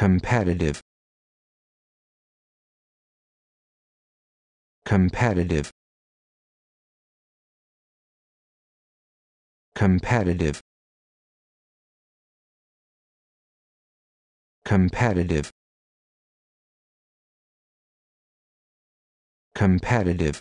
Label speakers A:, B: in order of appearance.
A: competitive competitive competitive competitive competitive